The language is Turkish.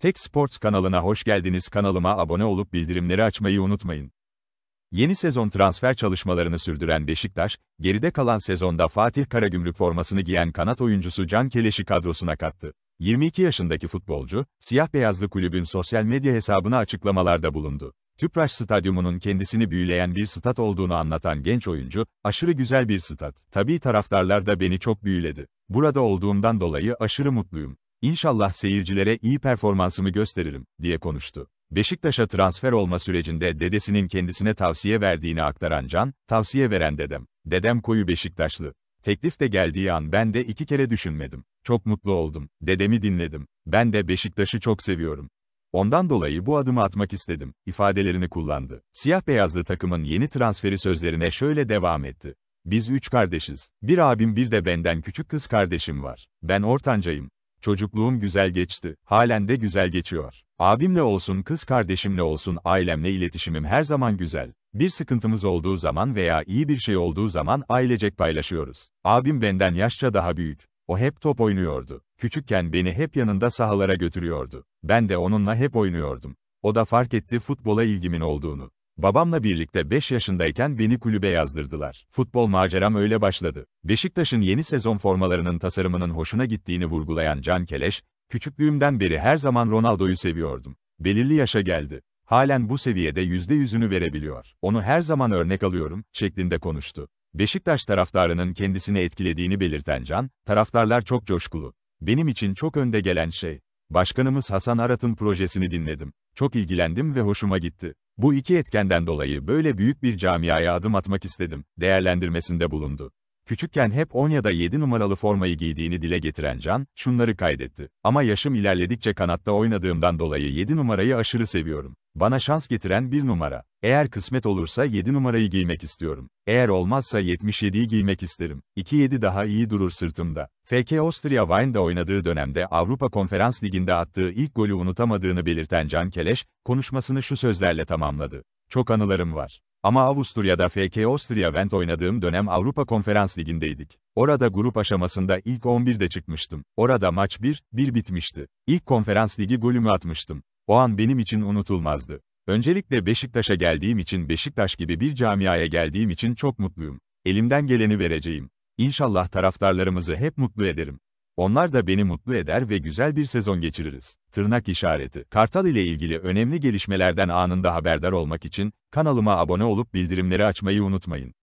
Tek Sports kanalına hoş geldiniz. Kanalıma abone olup bildirimleri açmayı unutmayın. Yeni sezon transfer çalışmalarını sürdüren Beşiktaş, geride kalan sezonda Fatih Karagümrük formasını giyen kanat oyuncusu Can Keleş'i kadrosuna kattı. 22 yaşındaki futbolcu, siyah beyazlı kulübün sosyal medya hesabına açıklamalarda bulundu. Tüpraş Stadyumu'nun kendisini büyüleyen bir stat olduğunu anlatan genç oyuncu, aşırı güzel bir stat. Tabii taraftarlar da beni çok büyüledi. Burada olduğumdan dolayı aşırı mutluyum. İnşallah seyircilere iyi performansımı gösteririm, diye konuştu. Beşiktaş'a transfer olma sürecinde dedesinin kendisine tavsiye verdiğini aktaran Can, tavsiye veren dedem. Dedem koyu Beşiktaşlı. Teklif de geldiği an ben de iki kere düşünmedim. Çok mutlu oldum. Dedemi dinledim. Ben de Beşiktaş'ı çok seviyorum. Ondan dolayı bu adımı atmak istedim, ifadelerini kullandı. Siyah beyazlı takımın yeni transferi sözlerine şöyle devam etti. Biz üç kardeşiz. Bir abim bir de benden küçük kız kardeşim var. Ben ortancayım. Çocukluğum güzel geçti. Halen de güzel geçiyor. Abimle olsun kız kardeşimle olsun ailemle iletişimim her zaman güzel. Bir sıkıntımız olduğu zaman veya iyi bir şey olduğu zaman ailecek paylaşıyoruz. Abim benden yaşça daha büyük. O hep top oynuyordu. Küçükken beni hep yanında sahalara götürüyordu. Ben de onunla hep oynuyordum. O da fark etti futbola ilgimin olduğunu. Babamla birlikte 5 yaşındayken beni kulübe yazdırdılar. Futbol maceram öyle başladı. Beşiktaş'ın yeni sezon formalarının tasarımının hoşuna gittiğini vurgulayan Can Keleş, küçüklüğümden beri her zaman Ronaldo'yu seviyordum. Belirli yaşa geldi. Halen bu seviyede yüzde yüzünü verebiliyor. Onu her zaman örnek alıyorum, şeklinde konuştu. Beşiktaş taraftarının kendisini etkilediğini belirten Can, taraftarlar çok coşkulu. Benim için çok önde gelen şey. Başkanımız Hasan Arat'ın projesini dinledim. Çok ilgilendim ve hoşuma gitti. Bu iki etkenden dolayı böyle büyük bir camiaya adım atmak istedim, değerlendirmesinde bulundu. Küçükken hep 10 ya da 7 numaralı formayı giydiğini dile getiren Can, şunları kaydetti. Ama yaşım ilerledikçe kanatta oynadığımdan dolayı 7 numarayı aşırı seviyorum. Bana şans getiren 1 numara. Eğer kısmet olursa 7 numarayı giymek istiyorum. Eğer olmazsa 77'yi giymek isterim. 2-7 daha iyi durur sırtımda. FK Austria Wien'de oynadığı dönemde Avrupa Konferans Ligi'nde attığı ilk golü unutamadığını belirten Can Keleş, konuşmasını şu sözlerle tamamladı. Çok anılarım var. Ama Avusturya'da FK Austria Went oynadığım dönem Avrupa Konferans Ligi'ndeydik. Orada grup aşamasında ilk 11'de çıkmıştım. Orada maç 1-1 bitmişti. İlk Konferans Ligi golümü atmıştım. O an benim için unutulmazdı. Öncelikle Beşiktaş'a geldiğim için Beşiktaş gibi bir camiaya geldiğim için çok mutluyum. Elimden geleni vereceğim. İnşallah taraftarlarımızı hep mutlu ederim. Onlar da beni mutlu eder ve güzel bir sezon geçiririz. Tırnak işareti. Kartal ile ilgili önemli gelişmelerden anında haberdar olmak için kanalıma abone olup bildirimleri açmayı unutmayın.